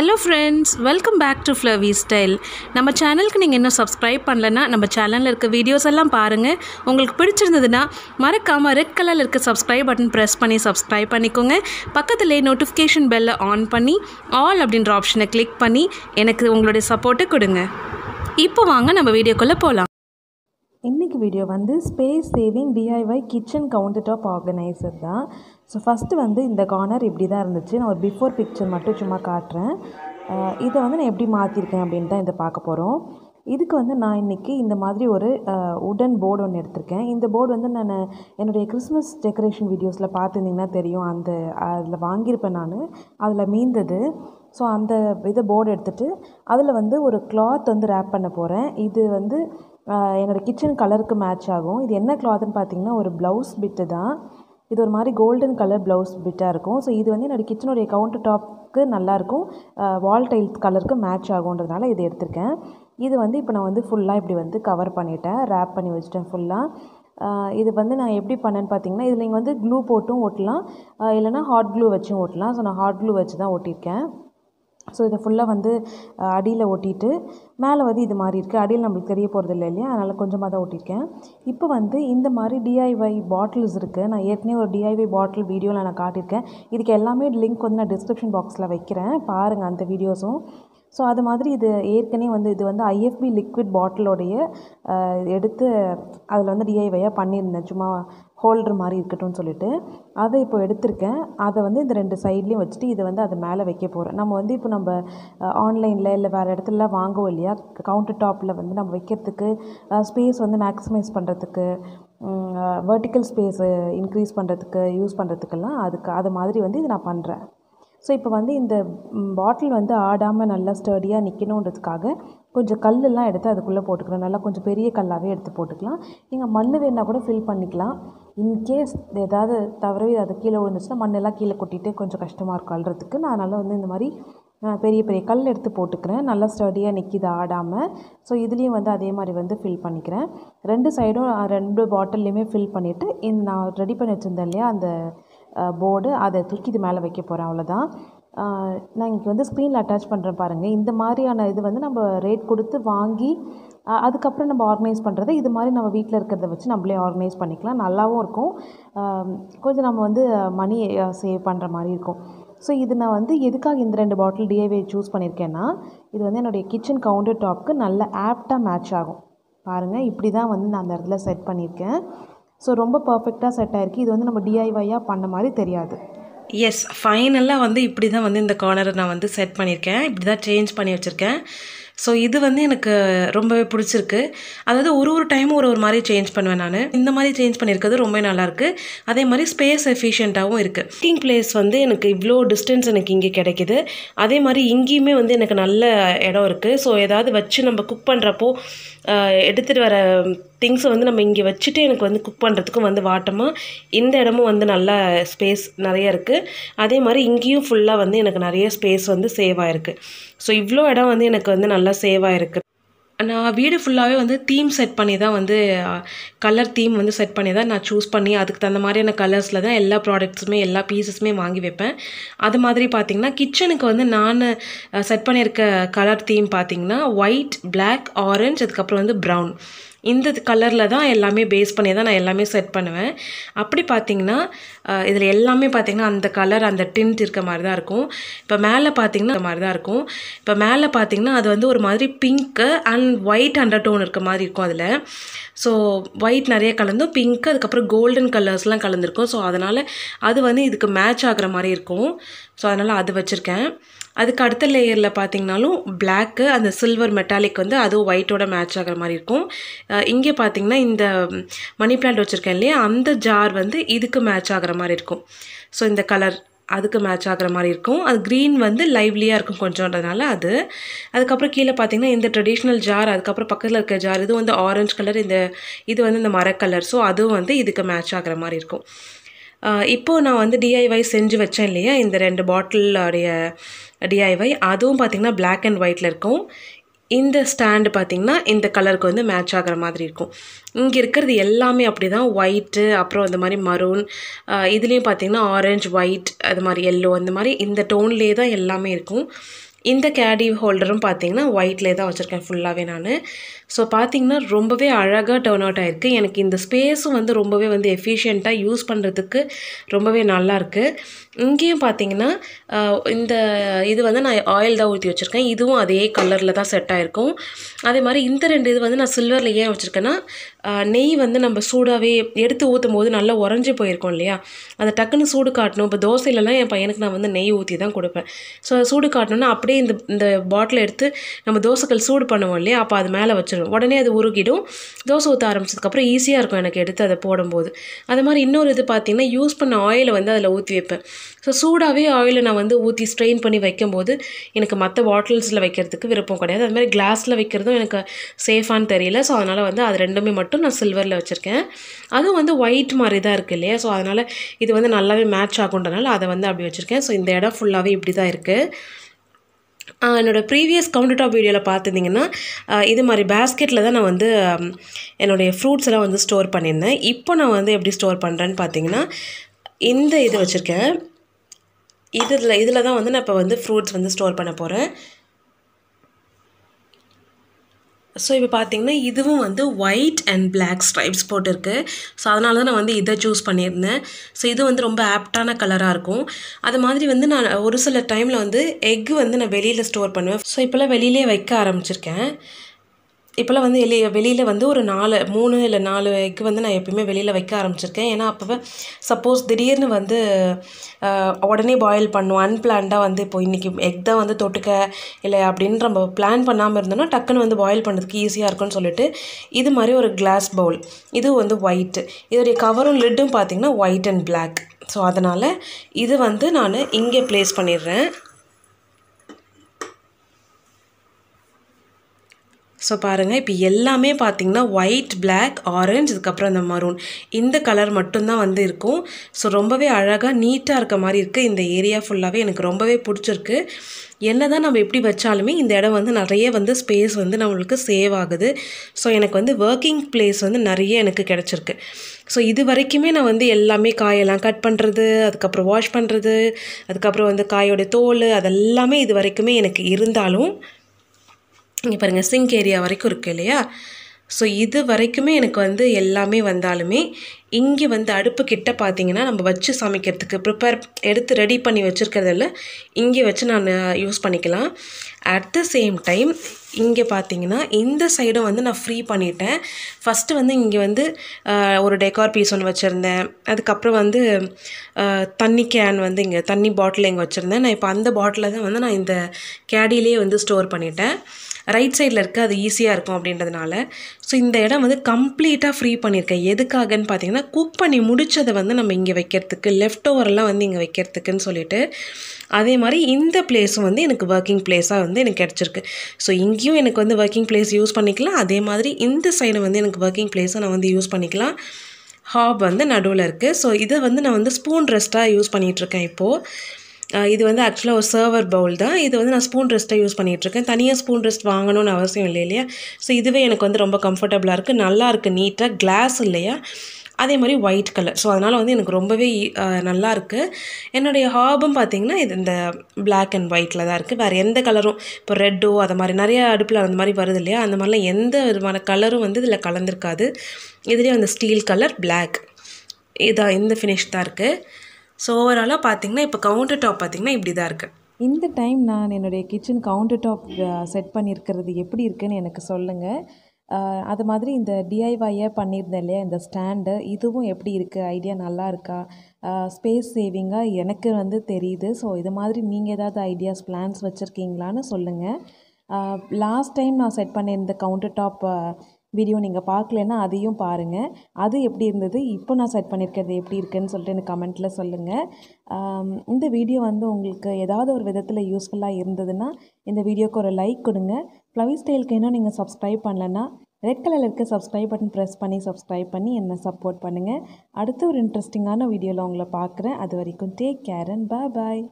hello friends welcome back to ஃப்ளவி style நம்ம சேனலுக்கு நீங்கள் இன்னும் சப்ஸ்கிரைப் பண்ணலன்னா நம்ம சேனலில் இருக்க வீடியோஸ் எல்லாம் பாருங்கள் உங்களுக்கு பிடிச்சிருந்ததுன்னா மறக்காமல் ரெட் கலரில் இருக்க சப்ஸ்கிரைப் பட்டன் ப்ரெஸ் பண்ணி சப்ஸ்கிரைப் பண்ணிக்கோங்க பக்கத்துலேயே நோட்டிஃபிகேஷன் பெல்லை ஆன் பண்ணி ஆல் அப்படின்ற ஆப்ஷனை கிளிக் பண்ணி எனக்கு உங்களுடைய சப்போர்ட்டை கொடுங்க இப்போ வாங்க நம்ம வீடியோக்குள்ளே போகலாம் இன்றைக்கி வீடியோ வந்து space saving DIY kitchen counter top organiser தான் ஸோ ஃபஸ்ட்டு வந்து இந்த கார்னர் இப்படி தான் இருந்துச்சு நான் ஒரு பிஃபோர் பிக்சர் மட்டும் சும்மா காட்டுறேன் இதை வந்து நான் எப்படி மாற்றிருக்கேன் அப்படின்னு தான் இதை பார்க்க போகிறோம் இதுக்கு வந்து நான் இன்றைக்கி இந்த மாதிரி ஒரு உடன் போர்டு ஒன்று எடுத்திருக்கேன் இந்த போர்டு வந்து நான் என்னுடைய கிறிஸ்மஸ் டெக்கரேஷன் வீடியோஸில் பார்த்துருந்தீங்கன்னா தெரியும் அந்த அதில் வாங்கியிருப்பேன் நான் அதில் மீந்தது ஸோ அந்த இதை போர்டு எடுத்துகிட்டு அதில் வந்து ஒரு கிளாத் வந்து ரேப் பண்ண போகிறேன் இது வந்து என்னோடய கிச்சன் கலருக்கு மேட்ச் ஆகும் இது என்ன கிளாத்னு பார்த்திங்கன்னா ஒரு ப்ளவுஸ் பிட்டு தான் இது ஒரு மாதிரி கோல்டன் கலர் ப்ளவுஸ் பிட்டாக இருக்கும் ஸோ இது வந்து என்னோடய கிச்சனுடைய கவுண்டர் டாப்க்கு நல்லாயிருக்கும் வால் டைல்ஸ் கலருக்கு மேட்ச் ஆகுன்றதுனால இது எடுத்திருக்கேன் இது வந்து இப்போ நான் வந்து ஃபுல்லாக இப்படி வந்து கவர் பண்ணிட்டேன் ரேப் பண்ணி வச்சுட்டேன் ஃபுல்லாக இது வந்து நான் எப்படி பண்ணேன்னு பார்த்தீங்கன்னா இதில் நீங்கள் வந்து க்ளூ போட்டும் ஓட்டலாம் இல்லைனா ஹாட் க்ளூ வச்சும் ஓட்டலாம் ஸோ நான் ஹாட் க்ளூ வச்சு தான் ஓட்டியிருக்கேன் ஸோ இதை ஃபுல்லாக வந்து அடியில் ஒட்டிட்டு மேலே வந்து இது மாதிரி இருக்குது அடியில் நம்மளுக்கு தெரிய போகிறது இல்லை இல்லையா அதனால் கொஞ்சமாக தான் ஒட்டியிருக்கேன் இப்போ வந்து இந்த மாதிரி டிஐஒய் பாட்டில்ஸ் இருக்குது நான் ஏற்கனவே ஒரு டிஐஒய் பாட்டில் வீடியோவில் நான் காட்டியிருக்கேன் இதுக்கு எல்லாமே லிங்க் வந்து நான் டிஸ்கிரிப்ஷன் பாக்ஸில் வைக்கிறேன் பாருங்கள் அந்த வீடியோஸும் ஸோ அது மாதிரி இது ஏற்கனவே வந்து இது வந்து ஐஎஃப்பி லிக்விட் பாட்டிலோடைய எடுத்து அதில் வந்து டிஐவையாக பண்ணியிருந்தேன் சும்மா ஹோல்ட்ரு மாதிரி இருக்கட்டும் சொல்லிட்டு அதை இப்போ எடுத்திருக்கேன் அதை வந்து இந்த ரெண்டு சைட்லேயும் வச்சுட்டு இதை வந்து அது மேலே வைக்க போகிறேன் நம்ம வந்து இப்போ நம்ம ஆன்லைனில் இல்லை வேறு இடத்துலலாம் வாங்குவோம் இல்லையா கவுண்டர் டாப்பில் வந்து நம்ம வைக்கிறதுக்கு ஸ்பேஸ் வந்து மேக்ஸிமைஸ் பண்ணுறதுக்கு வெர்டிக்கல் ஸ்பேஸு இன்க்ரீஸ் பண்ணுறதுக்கு யூஸ் பண்ணுறதுக்கெல்லாம் அதுக்கு அது மாதிரி வந்து இது நான் பண்ணுறேன் ஸோ இப்போ வந்து இந்த பாட்டில் வந்து ஆடாமல் நல்லா ஸ்டடியாக நிற்கணுன்றதுக்காக கொஞ்சம் கல்லெல்லாம் எடுத்து அதுக்குள்ளே போட்டுக்கணும் நல்லா கொஞ்சம் பெரிய கல்லாகவே எடுத்து போட்டுக்கலாம் நீங்கள் மண் வேணால் கூட ஃபில் பண்ணிக்கலாம் இன்கேஸ் ஏதாவது தவறவே அது கீழே விழுந்துச்சுன்னா மண்ணெல்லாம் கீழே கொட்டிகிட்டே கொஞ்சம் கஷ்டமாக இருக்கும் அல்றதுக்கு நான் அதனால் வந்து இந்த மாதிரி பெரிய பெரிய கல் எடுத்து போட்டுக்கிறேன் நல்லா ஸ்டடியாக நிற்கிது ஆடாமல் ஸோ இதுலேயும் வந்து அதே மாதிரி வந்து ஃபில் பண்ணிக்கிறேன் ரெண்டு சைடும் ரெண்டு பாட்டில்லையுமே ஃபில் பண்ணிவிட்டு இந்த நான் ரெடி பண்ணி வச்சுருந்தேன் இல்லையா அந்த போர்டு அதை தூக்கி இது மேலே வைக்க போகிறேன் அவ்வளோதான் நான் இங்கே வந்து ஸ்க்ரீனில் அட்டாச் பண்ணுறேன் பாருங்கள் இந்த மாதிரியான இது வந்து நம்ம ரேட் கொடுத்து வாங்கி அதுக்கப்புறம் நம்ம ஆர்கனைஸ் பண்ணுறது இது மாதிரி நம்ம வீட்டில் இருக்கிறத வச்சு நம்மளே ஆர்கனைஸ் பண்ணிக்கலாம் நல்லாவும் இருக்கும் கொஞ்சம் நம்ம வந்து மணி சேவ் பண்ணுற மாதிரி இருக்கும் ஸோ இது நான் வந்து எதுக்காக இந்த ரெண்டு பாட்டில் டிஏவே சூஸ் பண்ணியிருக்கேன்னா இது வந்து என்னுடைய கிச்சன் கவுண்டர் டாப்க்கு நல்ல ஆப்டாக மேட்ச் ஆகும் பாருங்கள் இப்படி தான் வந்து நான் அந்த இடத்துல செட் பண்ணியிருக்கேன் ஸோ ரொம்ப பர்ஃபெக்டாக செட் ஆகிருக்கு இது வந்து நம்ம டிஐவையாக பண்ண மாதிரி தெரியாது எஸ் ஃபைனலாக வந்து இப்படி தான் வந்து இந்த கார்னரை நான் வந்து செட் பண்ணியிருக்கேன் இப்படி தான் சேஞ்ச் பண்ணி வச்சுருக்கேன் ஸோ இது வந்து எனக்கு ரொம்பவே பிடிச்சிருக்கு அதாவது ஒரு ஒரு டைமும் ஒரு ஒரு மாதிரி சேஞ்ச் பண்ணுவேன் நான் இந்த மாதிரி சேஞ்ச் பண்ணியிருக்கிறது ரொம்ப நல்லாயிருக்கு அதே மாதிரி ஸ்பேஸ் எஃபிஷியண்ட்டாகவும் இருக்குது ஃபிட்டிங் பிளேஸ் வந்து எனக்கு இவ்வளோ டிஸ்டன்ஸ் எனக்கு இங்கே கிடைக்கிது அதே மாதிரி இங்கேயுமே வந்து எனக்கு நல்ல இடம் இருக்குது ஸோ ஏதாவது வச்சு நம்ம குக் பண்ணுறப்போ எடுத்துகிட்டு வர திங்ஸை வந்து நம்ம இங்கே வச்சுட்டு எனக்கு வந்து குக் பண்ணுறதுக்கும் வந்து வாட்டமாக இந்த இடமும் வந்து நல்லா ஸ்பேஸ் நிறைய இருக்குது அதே மாதிரி இங்கேயும் ஃபுல்லாக வந்து எனக்கு நிறைய ஸ்பேஸ் வந்து சேவ் ஆகிருக்கு ஸோ இவ்வளோ இடம் வந்து எனக்கு வந்து நல்லா சேவ் ஆகிருக்கு நான் வீடு ஃபுல்லாகவே வந்து தீம் செட் பண்ணி தான் வந்து கலர் தீம் வந்து செட் பண்ணி தான் நான் சூஸ் பண்ணி அதுக்கு தகுந்த மாதிரியான கலர்ஸில் தான் எல்லா ப்ராடக்ட்ஸுமே எல்லா பீசஸுமே வாங்கி வைப்பேன் அது மாதிரி பார்த்திங்கன்னா கிச்சனுக்கு வந்து நான் செட் பண்ணியிருக்க கலர் தீம் பார்த்திங்கன்னா ஒயிட் பிளாக் ஆரஞ்ச் அதுக்கப்புறம் வந்து ப்ரௌன் இந்த கலரில் தான் எல்லாமே பேஸ் பண்ணி தான் நான் எல்லாமே செட் பண்ணுவேன் அப்படி பார்த்திங்கன்னா இதில் எல்லாமே பார்த்திங்கன்னா அந்த கலர் அந்த டின்ட் இருக்க மாதிரி தான் இருக்கும் இப்போ மேலே பார்த்திங்கன்னா மாதிரி தான் இருக்கும் இப்போ மேலே பார்த்திங்கன்னா அது வந்து ஒரு மாதிரி pink and white undertone இருக்க மாதிரி இருக்கும் அதில் ஸோ ஒயிட் நிறைய கலந்தும் பிங்க் அதுக்கப்புறம் கோல்டன் கலர்ஸ்லாம் கலந்துருக்கும் ஸோ அதனால் அது வந்து இதுக்கு மேட்ச் ஆகிற மாதிரி இருக்கும் ஸோ அதனால் அது வச்சுருக்கேன் அதுக்கு அடுத்த லேயரில் பார்த்திங்கனாலும் பிளாக்கு அந்த சில்வர் மெட்டாலிக் வந்து அதுவும் ஒயிட்டோட மேட்ச் ஆகிற மாதிரி இருக்கும் இங்கே பார்த்திங்கன்னா இந்த மணி பிளான்ட் வச்சுருக்கேன் இல்லையா அந்த ஜார் வந்து இதுக்கு மேட்ச் ஆகிற மாதிரி இருக்கும் ஸோ இந்த கலர் அதுக்கு மேட்ச் ஆகிற மாதிரி இருக்கும் அது க்ரீன் வந்து லைவ்லியாக இருக்கும் கொஞ்சன்றதுனால அது அதுக்கப்புறம் கீழே பார்த்தீங்கன்னா இந்த ட்ரெடிஷ்னல் ஜார் அதுக்கப்புறம் பக்கத்தில் இருக்க ஜார் இது வந்து ஆரஞ்சு கலர் இந்த இது வந்து இந்த மர கலர் ஸோ அதுவும் வந்து இதுக்கு மேட்ச் ஆகிற மாதிரி இருக்கும் இப்போது நான் வந்து டிஐஒய் செஞ்சு வச்சேன் இல்லையா இந்த ரெண்டு பாட்டிலுடைய டிஐஒய் அதுவும் பார்த்திங்கன்னா பிளாக் அண்ட் ஒயிட்டில் இருக்கும் இந்த ஸ்டாண்டு பார்த்திங்கன்னா இந்த கலருக்கு வந்து மேட்ச் ஆகிற மாதிரி இருக்கும் இங்கே இருக்கிறது எல்லாமே அப்படி தான் ஒயிட்டு அப்புறம் இந்த மாதிரி மரூன் இதுலேயும் பார்த்திங்கன்னா ஆரஞ்ச் ஒயிட் அது மாதிரி எல்லோ அந்த மாதிரி இந்த டோன்லேயே தான் எல்லாமே இருக்கும் இந்த கேடி ஹோல்டரும் பார்த்திங்கன்னா ஒயிட்லேயே தான் வச்சுருக்கேன் ஃபுல்லாகவே நான் ஸோ பார்த்திங்கன்னா ரொம்பவே அழகாக டர்ன் அவுட் ஆகிருக்கு எனக்கு இந்த ஸ்பேஸும் வந்து ரொம்பவே வந்து எஃபிஷியண்ட்டாக யூஸ் பண்ணுறதுக்கு ரொம்பவே நல்லாயிருக்கு இங்கேயும் பார்த்திங்கன்னா இந்த இது வந்து நான் ஆயில் தான் ஊற்றி வச்சுருக்கேன் இதுவும் அதே கலரில் தான் செட் ஆகிருக்கும் அதே மாதிரி இந்த ரெண்டு இது வந்து நான் சில்வரில் ஏன் வச்சுருக்கேன்னா நெய் வந்து நம்ம சூடாகவே எடுத்து ஊற்றும் போது நல்லா உறைஞ்சி போயிருக்கோம் இல்லையா அதை டக்குன்னு சூடு காட்டணும் இப்போ தோசையிலலாம் என் பையனுக்கு நான் வந்து நெய் ஊற்றி தான் கொடுப்பேன் ஸோ சூடு காட்டணும்னா அப்படியே இந்த இந்த பாட்டில் எடுத்து நம்ம தோசைகள் சூடு பண்ணுவோம் இல்லையா அப்போ அது மேலே வச்சுருக்கோம் வச்சிடணும் உடனே அது உருகிடும் தோசை ஊற்ற ஆரம்பிச்சதுக்கப்புறம் ஈஸியாக இருக்கும் எனக்கு எடுத்து அதை போடும்போது அது மாதிரி இன்னொரு இது பார்த்திங்கன்னா யூஸ் பண்ண ஆயிலை வந்து அதில் ஊற்றி வைப்பேன் ஸோ சூடாகவே ஆயிலை நான் வந்து ஊற்றி ஸ்ட்ரெயின் பண்ணி வைக்கும்போது எனக்கு மற்ற பாட்டில்ஸில் வைக்கிறதுக்கு விருப்பம் கிடையாது அது மாதிரி கிளாஸில் வைக்கிறதும் எனக்கு சேஃபானு தெரியல ஸோ அதனால் வந்து அது ரெண்டுமே மட்டும் நான் சில்வரில் வச்சுருக்கேன் அதுவும் வந்து ஒயிட் மாதிரி தான் இருக்குது இல்லையா ஸோ அதனால் இது வந்து நல்லாவே மேட்ச் ஆகுன்றனால அதை வந்து அப்படி வச்சுருக்கேன் ஸோ இந்த இடம் ஃபுல்லாகவே இப்படி தான் இருக்குது என்னோடய ப்ரீவியஸ் கவுண்டர் டாப் வீடியோவில் பார்த்துருந்தீங்கன்னா இது மாதிரி பேஸ்கெட்டில் தான் நான் வந்து என்னுடைய ஃப்ரூட்ஸ் எல்லாம் வந்து ஸ்டோர் பண்ணியிருந்தேன் இப்போ நான் வந்து எப்படி ஸ்டோர் பண்ணுறேன்னு பார்த்தீங்கன்னா இந்த இது வச்சுருக்கேன் இதில் இதில் தான் வந்து நான் இப்போ வந்து ஃப்ரூட்ஸ் வந்து ஸ்டோர் பண்ண போகிறேன் ஸோ இப்போ பார்த்தீங்கன்னா இதுவும் வந்து ஒயிட் அண்ட் பிளாக் ஸ்ட்ரைப்ஸ் போட்டிருக்கு ஸோ அதனால தான் நான் வந்து இதை சூஸ் பண்ணியிருந்தேன் ஸோ இது வந்து ரொம்ப ஆப்டான கலராக இருக்கும் அது மாதிரி வந்து நான் ஒரு சில டைமில் வந்து எக் வந்து நான் வெளியில் ஸ்டோர் பண்ணுவேன் ஸோ இப்போல்லாம் வெளியிலே வைக்க ஆரம்பிச்சிருக்கேன் இப்போலாம் வந்து வெளியே வெளியில் வந்து ஒரு நாலு மூணு இல்லை நாலு எக்கு வந்து நான் எப்பயுமே வெளியில் வைக்க ஆரம்பிச்சிருக்கேன் ஏன்னா அப்போவே சப்போஸ் திடீர்னு வந்து உடனே பாயில் பண்ணுவோம் அன்பிளான்டாக வந்து இப்போ இன்றைக்கி எக் தான் வந்து தொட்டுக்க இல்லை அப்படின்னு நம்ம பிளான் பண்ணாமல் இருந்தோம்னா டக்குன்னு வந்து பாயில் பண்ணுறதுக்கு ஈஸியாக இருக்கும்னு சொல்லிட்டு இது மாதிரி ஒரு கிளாஸ் பவுல் இது வந்து ஒயிட்டு இதோடைய கவரும் லிட்டும் பார்த்திங்கன்னா ஒயிட் அண்ட் பிளாக் ஸோ அதனால் இது வந்து நான் இங்கே ப்ளேஸ் பண்ணிடுறேன் ஸோ பாருங்கள் இப்போ எல்லாமே பார்த்திங்கன்னா ஒயிட் பிளாக் ஆரஞ்சு இதுக்கப்புறம் அந்த மரூன் இந்த கலர் மட்டும்தான் வந்து இருக்கும் ஸோ ரொம்பவே அழகாக நீட்டாக இருக்க மாதிரி இருக்குது இந்த ஏரியா ஃபுல்லாகவே எனக்கு ரொம்பவே பிடிச்சிருக்கு என்ன தான் நம்ம எப்படி வச்சாலுமே இந்த இடம் வந்து நிறைய வந்து ஸ்பேஸ் வந்து நம்மளுக்கு சேவ் ஆகுது ஸோ எனக்கு வந்து ஒர்க்கிங் பிளேஸ் வந்து நிறைய எனக்கு கிடச்சிருக்கு ஸோ இது வரைக்குமே நான் வந்து எல்லாமே காயெல்லாம் கட் பண்ணுறது அதுக்கப்புறம் வாஷ் பண்ணுறது அதுக்கப்புறம் வந்து காயோடைய தோல் அதெல்லாமே இது வரைக்குமே எனக்கு இருந்தாலும் இங்கே பாருங்கள் சிங்க் ஏரியா வரைக்கும் இருக்குது இல்லையா ஸோ இது வரைக்குமே எனக்கு வந்து எல்லாமே வந்தாலுமே இங்கே வந்து அடுப்பு கிட்ட பார்த்தீங்கன்னா நம்ம வச்சு சமைக்கிறதுக்கு ப்ரிப்பேர் எடுத்து ரெடி பண்ணி வச்சுருக்கிறதில்ல இங்கே வச்சு நான் யூஸ் பண்ணிக்கலாம் அட் த சேம் டைம் இங்கே பார்த்தீங்கன்னா இந்த சைடும் வந்து நான் ஃப்ரீ பண்ணிட்டேன் ஃபஸ்ட்டு வந்து இங்கே வந்து ஒரு டெக்கார் பீஸ் ஒன்று வச்சுருந்தேன் அதுக்கப்புறம் வந்து தண்ணி கேன் வந்து இங்கே தண்ணி பாட்டில் இங்கே வச்சுருந்தேன் நான் இப்போ அந்த பாட்டில் தான் வந்து நான் இந்த கேடியிலே வந்து ஸ்டோர் பண்ணிட்டேன் ரைட் சைடில் இருக்க அது ஈஸியாக இருக்கும் அப்படின்றதுனால ஸோ இந்த இடம் வந்து கம்ப்ளீட்டாக ஃப்ரீ பண்ணியிருக்கேன் எதுக்காகன்னு பார்த்தீங்கன்னா குக் பண்ணி முடித்ததை வந்து நம்ம இங்கே வைக்கிறதுக்கு லெஃப்ட் ஓவரெல்லாம் வந்து இங்கே வைக்கிறதுக்குன்னு சொல்லிட்டு அதே மாதிரி இந்த பிளேஸும் வந்து எனக்கு ஒர்க்கிங் பிளேஸாக வந்து எனக்கு கிடச்சிருக்கு ஸோ இங்கேயும் எனக்கு வந்து ஒர்க்கிங் பிளேஸ் யூஸ் பண்ணிக்கலாம் அதே மாதிரி இந்த சைடு வந்து எனக்கு ஒர்க்கிங் பிளேஸாக நான் வந்து யூஸ் பண்ணிக்கலாம் ஹாப் வந்து நடுவில் இருக்குது ஸோ இதை வந்து நான் வந்து ஸ்பூன் ரெஸ்ட்டாக யூஸ் பண்ணிகிட்ருக்கேன் இப்போது இது வந்து ஆக்சுவலாக ஒரு சர்வர் பவுல் தான் இது வந்து நான் ஸ்பூன் ரெஸ்ட்டை யூஸ் பண்ணிகிட்ருக்கேன் தனியாக ஸ்பூன் ரெஸ்ட் வாங்கணும்னு அவசியம் இல்லை இல்லையா ஸோ இதுவே எனக்கு வந்து ரொம்ப கம்ஃபர்டபுளாக இருக்குது நல்லாயிருக்கு நீட்டாக கிளாஸ் இல்லையா அதே மாதிரி ஒயிட் கலர் ஸோ அதனால் வந்து எனக்கு ரொம்பவே நல்லா இருக்குது என்னுடைய ஹாபும் பார்த்திங்கன்னா இது இந்த பிளாக் அண்ட் ஒயிட்டில் தான் இருக்குது வேறு எந்த கலரும் இப்போ ரெட்டோ அது மாதிரி நிறைய அடுப்பில் அந்த மாதிரி வருது இல்லையா அந்த மாதிரிலாம் எந்த விதமான கலரும் வந்து இதில் கலந்துருக்காது இதுலேயே அந்த ஸ்டீல் கலர் பிளாக் இதாக இந்த ஃபினிஷ் தான் இருக்குது ஸோ ஓவராலாக பார்த்தீங்கன்னா இப்போ கவுண்டர் டாப் பார்த்திங்கன்னா இப்படி தான் இருக்குது இந்த டைம் நான் என்னுடைய கிச்சன் கவுண்டர் டாப் செட் பண்ணியிருக்கிறது எப்படி இருக்குன்னு எனக்கு சொல்லுங்கள் அது மாதிரி இந்த டிஐவாயே பண்ணியிருந்தேன் இல்லையா இந்த ஸ்டாண்டு இதுவும் எப்படி இருக்குது ஐடியா நல்லா இருக்கா ஸ்பேஸ் சேவிங்காக எனக்கு வந்து தெரியுது ஸோ இது மாதிரி நீங்கள் ஏதாவது ஐடியாஸ் பிளான்ஸ் வச்சுருக்கீங்களான்னு சொல்லுங்கள் லாஸ்ட் டைம் நான் செட் பண்ணியிருந்த கவுண்டர் டாப் வீடியோ நீங்கள் பார்க்கலன்னா அதையும் பாருங்கள் அது எப்படி இருந்தது இப்போ நான் செட் பண்ணியிருக்கிறது எப்படி இருக்குதுன்னு சொல்லிட்டு எனக்கு கமெண்ட்டில் சொல்லுங்கள் இந்த வீடியோ வந்து உங்களுக்கு ஏதாவது ஒரு விதத்தில் யூஸ்ஃபுல்லாக இருந்ததுன்னா இந்த வீடியோக்கு ஒரு லைக் கொடுங்க ஃப்ளவி ஸ்டைலுக்கு என்ன நீங்கள் சப்ஸ்கிரைப் பண்ணலைன்னா ரெட் கலரில் இருக்க சப்ஸ்கிரைப் பட்டன் ப்ரெஸ் பண்ணி சப்ஸ்கிரைப் பண்ணி என்னை சப்போர்ட் பண்ணுங்கள் அடுத்து ஒரு இன்ட்ரெஸ்டிங்கான வீடியோவில் உங்களை பார்க்குறேன் அது வரைக்கும் டேக் கேர் அண்ட் பாய்